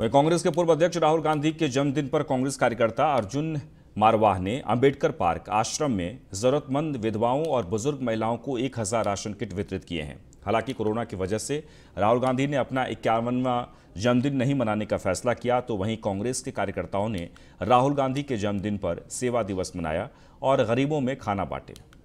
वहीं कांग्रेस के पूर्व अध्यक्ष राहुल गांधी के जन्मदिन पर कांग्रेस कार्यकर्ता अर्जुन मारवाह ने अंबेडकर पार्क आश्रम में जरूरतमंद विधवाओं और बुजुर्ग महिलाओं को एक हजार राशन किट वितरित किए हैं हालांकि कोरोना की वजह से राहुल गांधी ने अपना इक्यावनवा जन्मदिन नहीं मनाने का फैसला किया तो वहीं कांग्रेस के कार्यकर्ताओं ने राहुल गांधी के जन्मदिन पर सेवा दिवस मनाया और गरीबों में खाना बांटे